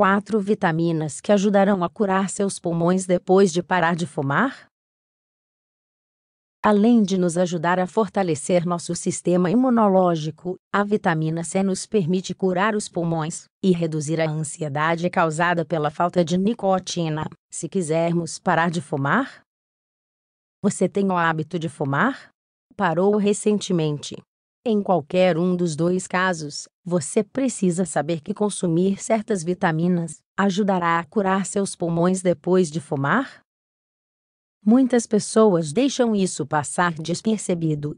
quatro vitaminas que ajudarão a curar seus pulmões depois de parar de fumar? Além de nos ajudar a fortalecer nosso sistema imunológico, a vitamina C nos permite curar os pulmões e reduzir a ansiedade causada pela falta de nicotina. Se quisermos parar de fumar? Você tem o hábito de fumar? Parou recentemente? Em qualquer um dos dois casos, você precisa saber que consumir certas vitaminas ajudará a curar seus pulmões depois de fumar? Muitas pessoas deixam isso passar despercebido.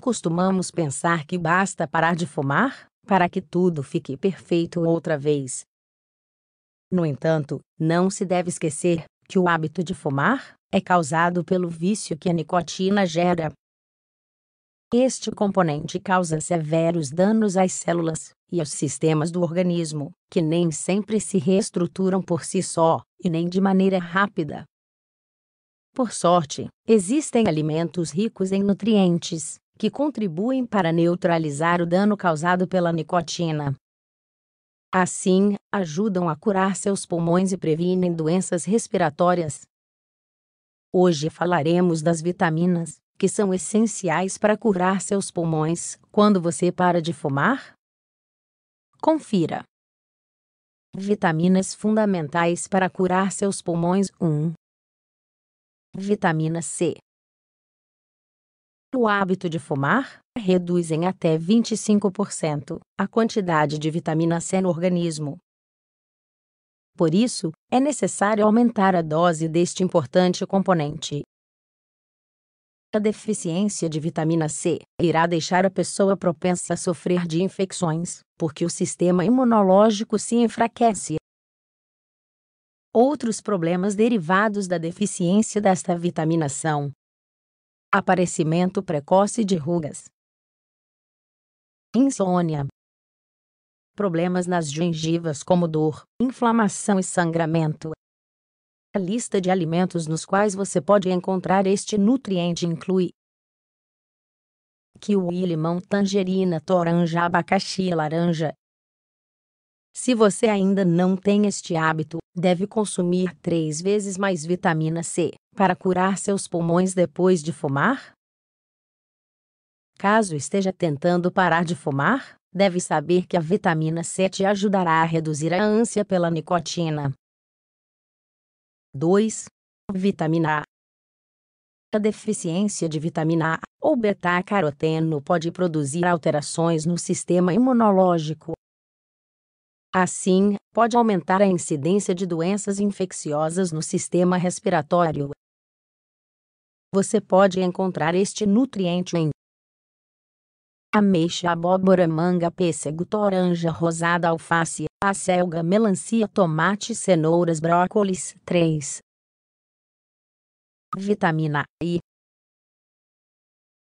Costumamos pensar que basta parar de fumar para que tudo fique perfeito outra vez. No entanto, não se deve esquecer que o hábito de fumar é causado pelo vício que a nicotina gera este componente causa severos danos às células e aos sistemas do organismo, que nem sempre se reestruturam por si só, e nem de maneira rápida. Por sorte, existem alimentos ricos em nutrientes, que contribuem para neutralizar o dano causado pela nicotina. Assim, ajudam a curar seus pulmões e previnem doenças respiratórias. Hoje falaremos das vitaminas, que são essenciais para curar seus pulmões quando você para de fumar? Confira. Vitaminas fundamentais para curar seus pulmões 1. Vitamina C. O hábito de fumar reduz em até 25% a quantidade de vitamina C no organismo. Por isso, é necessário aumentar a dose deste importante componente a deficiência de vitamina C irá deixar a pessoa propensa a sofrer de infecções, porque o sistema imunológico se enfraquece. Outros problemas derivados da deficiência desta vitamina são aparecimento precoce de rugas, insônia, problemas nas gengivas como dor, inflamação e sangramento. A lista de alimentos nos quais você pode encontrar este nutriente inclui kiwi, limão, tangerina, toranja, abacaxi e laranja. Se você ainda não tem este hábito, deve consumir três vezes mais vitamina C para curar seus pulmões depois de fumar. Caso esteja tentando parar de fumar, deve saber que a vitamina C te ajudará a reduzir a ânsia pela nicotina 2. Vitamina A. A deficiência de vitamina A ou beta-caroteno pode produzir alterações no sistema imunológico. Assim, pode aumentar a incidência de doenças infecciosas no sistema respiratório. Você pode encontrar este nutriente em ameixa, abóbora, manga, pêssego, toranja, rosada, alface, a melancia, tomate, cenouras, brócolis. 3. Vitamina I.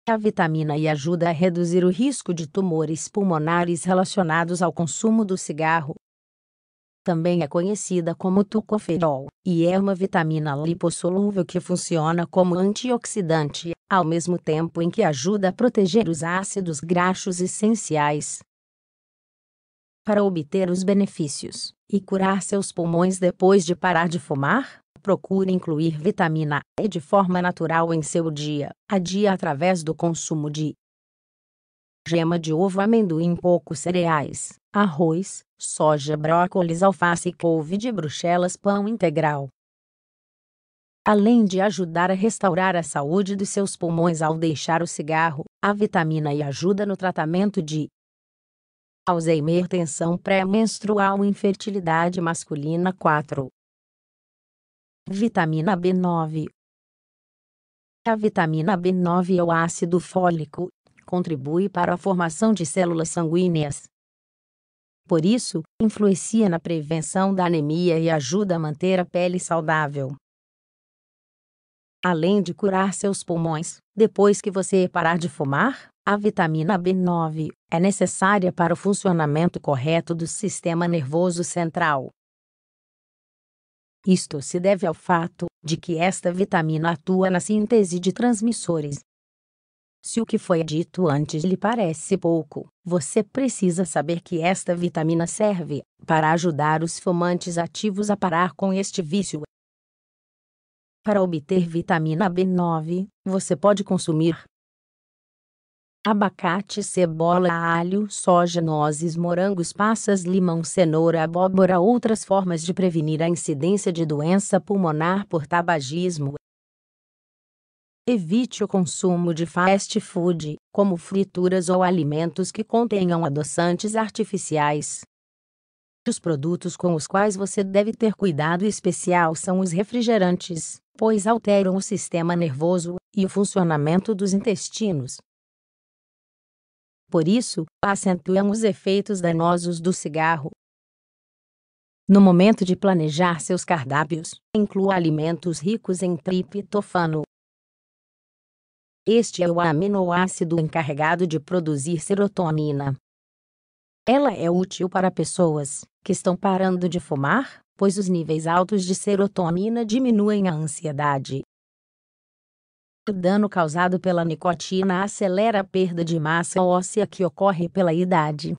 A vitamina I ajuda a reduzir o risco de tumores pulmonares relacionados ao consumo do cigarro. Também é conhecida como tucoferol, e é uma vitamina lipossolúvel que funciona como antioxidante, ao mesmo tempo em que ajuda a proteger os ácidos graxos essenciais para obter os benefícios e curar seus pulmões depois de parar de fumar? Procure incluir vitamina E de forma natural em seu dia a dia através do consumo de gema de ovo, amendoim, poucos cereais, arroz, soja, brócolis, alface, couve de bruxelas, pão integral. Além de ajudar a restaurar a saúde dos seus pulmões ao deixar o cigarro, a vitamina E ajuda no tratamento de Alzheimer, tensão pré-menstrual, infertilidade masculina 4. Vitamina B9 A vitamina B9 é o ácido fólico, contribui para a formação de células sanguíneas. Por isso, influencia na prevenção da anemia e ajuda a manter a pele saudável. Além de curar seus pulmões, depois que você parar de fumar, a vitamina B9 é necessária para o funcionamento correto do sistema nervoso central. Isto se deve ao fato de que esta vitamina atua na síntese de transmissores. Se o que foi dito antes lhe parece pouco, você precisa saber que esta vitamina serve para ajudar os fumantes ativos a parar com este vício. Para obter vitamina B9, você pode consumir abacate, cebola, alho, soja, nozes, morangos, passas, limão, cenoura, abóbora, outras formas de prevenir a incidência de doença pulmonar por tabagismo. Evite o consumo de fast food, como frituras ou alimentos que contenham adoçantes artificiais. Os produtos com os quais você deve ter cuidado especial são os refrigerantes, pois alteram o sistema nervoso e o funcionamento dos intestinos, por isso, acentuam os efeitos danosos do cigarro. No momento de planejar seus cardápios, inclua alimentos ricos em triptofano. Este é o aminoácido encarregado de produzir serotonina. Ela é útil para pessoas que estão parando de fumar, pois os níveis altos de serotonina diminuem a ansiedade o dano causado pela nicotina acelera a perda de massa óssea que ocorre pela idade.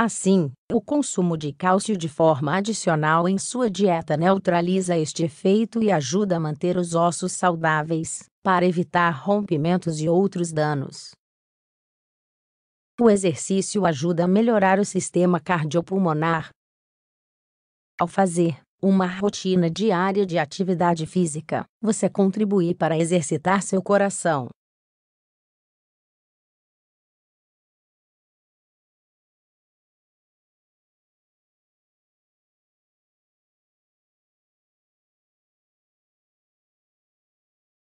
Assim, o consumo de cálcio de forma adicional em sua dieta neutraliza este efeito e ajuda a manter os ossos saudáveis, para evitar rompimentos e outros danos. O exercício ajuda a melhorar o sistema cardiopulmonar. Ao fazer uma rotina diária de atividade física, você contribui para exercitar seu coração.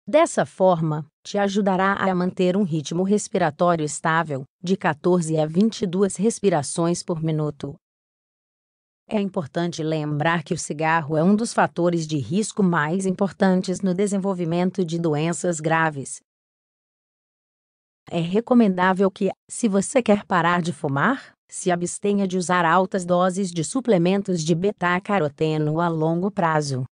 Dessa forma, te ajudará a manter um ritmo respiratório estável, de 14 a 22 respirações por minuto, é importante lembrar que o cigarro é um dos fatores de risco mais importantes no desenvolvimento de doenças graves. É recomendável que, se você quer parar de fumar, se abstenha de usar altas doses de suplementos de beta-caroteno a longo prazo.